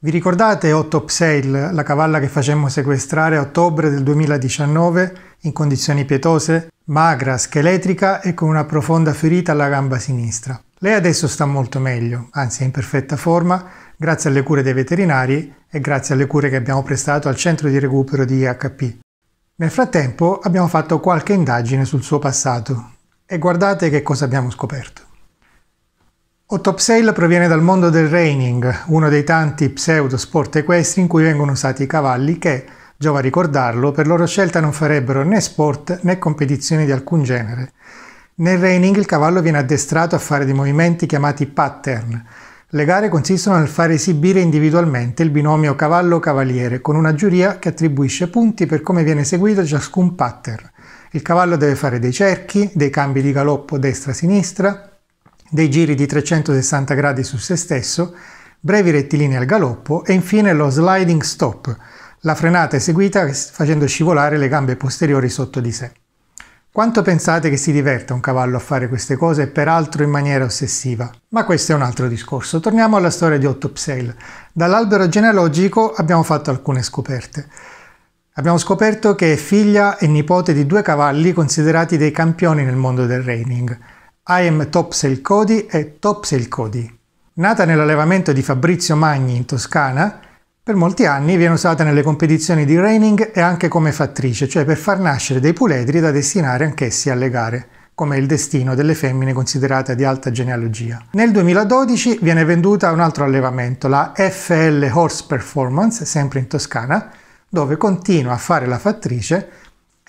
Vi ricordate Otto Pseil, la cavalla che facemmo sequestrare a ottobre del 2019 in condizioni pietose, magra, scheletrica e con una profonda ferita alla gamba sinistra? Lei adesso sta molto meglio, anzi è in perfetta forma, grazie alle cure dei veterinari e grazie alle cure che abbiamo prestato al centro di recupero di IHP. Nel frattempo abbiamo fatto qualche indagine sul suo passato e guardate che cosa abbiamo scoperto. Ottopsail proviene dal mondo del reining, uno dei tanti pseudo sport equestri in cui vengono usati i cavalli che, giova ricordarlo, per loro scelta non farebbero né sport né competizioni di alcun genere. Nel reining il cavallo viene addestrato a fare dei movimenti chiamati pattern. Le gare consistono nel fare esibire individualmente il binomio cavallo-cavaliere con una giuria che attribuisce punti per come viene eseguito ciascun pattern. Il cavallo deve fare dei cerchi, dei cambi di galoppo destra-sinistra, dei giri di 360 gradi su se stesso, brevi rettilinei al galoppo e infine lo sliding stop, la frenata eseguita facendo scivolare le gambe posteriori sotto di sé. Quanto pensate che si diverta un cavallo a fare queste cose, peraltro in maniera ossessiva? Ma questo è un altro discorso. Torniamo alla storia di Otto Pseil. Dall'albero genealogico abbiamo fatto alcune scoperte. Abbiamo scoperto che è figlia e nipote di due cavalli considerati dei campioni nel mondo del reining. I'm Topsel Cody e Topsel Cody. Nata nell'allevamento di Fabrizio Magni in Toscana, per molti anni viene usata nelle competizioni di reining e anche come fattrice, cioè per far nascere dei puledri da destinare anch'essi alle gare come il destino delle femmine considerate di alta genealogia. Nel 2012 viene venduta un altro allevamento, la FL Horse Performance, sempre in Toscana, dove continua a fare la fattrice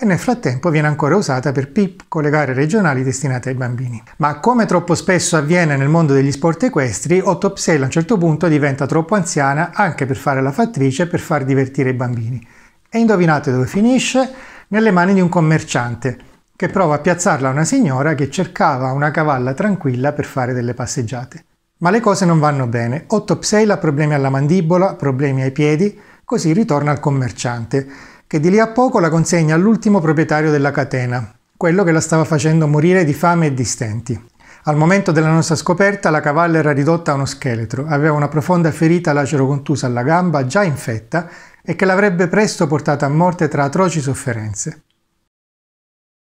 e nel frattempo viene ancora usata per PIP gare regionali destinate ai bambini. Ma come troppo spesso avviene nel mondo degli sport equestri, Otto Psell a un certo punto diventa troppo anziana anche per fare la fattrice e per far divertire i bambini. E indovinate dove finisce? Nelle mani di un commerciante, che prova a piazzarla a una signora che cercava una cavalla tranquilla per fare delle passeggiate. Ma le cose non vanno bene. Otto Psell ha problemi alla mandibola, problemi ai piedi, così ritorna al commerciante che di lì a poco la consegna all'ultimo proprietario della catena, quello che la stava facendo morire di fame e di stenti. Al momento della nostra scoperta la cavalla era ridotta a uno scheletro, aveva una profonda ferita lacero-contusa alla gamba già infetta e che l'avrebbe presto portata a morte tra atroci sofferenze.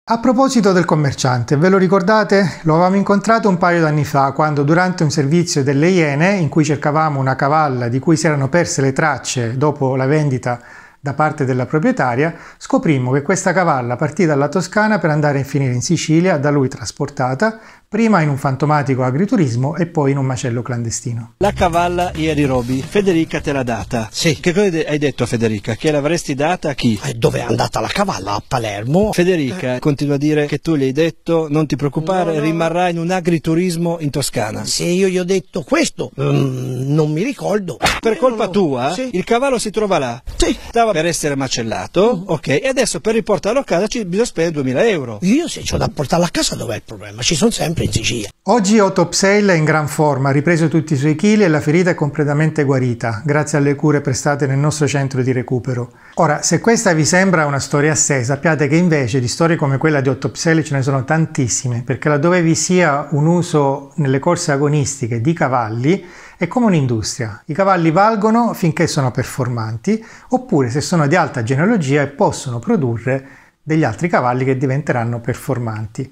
A proposito del commerciante, ve lo ricordate? Lo avevamo incontrato un paio d'anni fa quando durante un servizio delle Iene, in cui cercavamo una cavalla di cui si erano perse le tracce dopo la vendita da parte della proprietaria, scoprimmo che questa cavalla partì dalla Toscana per andare a finire in Sicilia, da lui trasportata, prima in un fantomatico agriturismo e poi in un macello clandestino. La cavalla ieri Robi, Federica te l'ha data. Sì. Che cosa hai detto a Federica? Che l'avresti data a chi? Eh, dove è andata la cavalla? A Palermo. Federica eh. continua a dire che tu gli hai detto non ti preoccupare, no, no. rimarrà in un agriturismo in Toscana. Se io gli ho detto questo, mm, non mi ricordo. Per eh, colpa no, tua, sì. il cavallo si trova là. Sì. Stava per essere macellato, mm. ok, e adesso per riportarlo a casa ci bisogna spendere 2000 euro. Io se ho da portarlo a casa dov'è il problema? Ci sono sempre Sicilia. Oggi Otto Pseil è in gran forma, ha ripreso tutti i suoi chili e la ferita è completamente guarita, grazie alle cure prestate nel nostro centro di recupero. Ora, se questa vi sembra una storia a sé, sappiate che invece di storie come quella di Otto Pseil ce ne sono tantissime, perché laddove vi sia un uso nelle corse agonistiche di cavalli, è come un'industria. I cavalli valgono finché sono performanti, oppure se sono di alta genealogia e possono produrre degli altri cavalli che diventeranno performanti.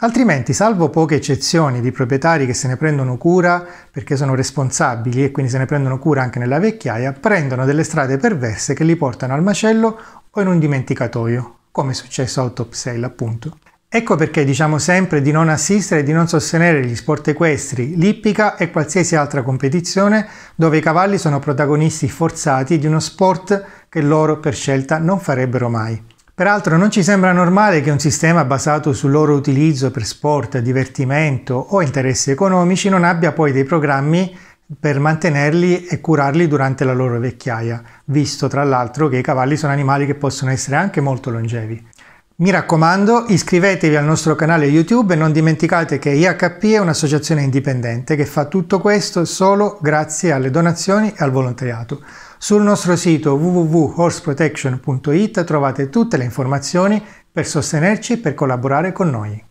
Altrimenti, salvo poche eccezioni di proprietari che se ne prendono cura perché sono responsabili e quindi se ne prendono cura anche nella vecchiaia, prendono delle strade perverse che li portano al macello o in un dimenticatoio, come è successo al Top Sale appunto. Ecco perché diciamo sempre di non assistere e di non sostenere gli sport equestri, l'ippica e qualsiasi altra competizione dove i cavalli sono protagonisti forzati di uno sport che loro per scelta non farebbero mai. Peraltro non ci sembra normale che un sistema basato sul loro utilizzo per sport, divertimento o interessi economici non abbia poi dei programmi per mantenerli e curarli durante la loro vecchiaia, visto tra l'altro che i cavalli sono animali che possono essere anche molto longevi. Mi raccomando, iscrivetevi al nostro canale YouTube e non dimenticate che IHP è un'associazione indipendente che fa tutto questo solo grazie alle donazioni e al volontariato. Sul nostro sito www.horseprotection.it trovate tutte le informazioni per sostenerci e per collaborare con noi.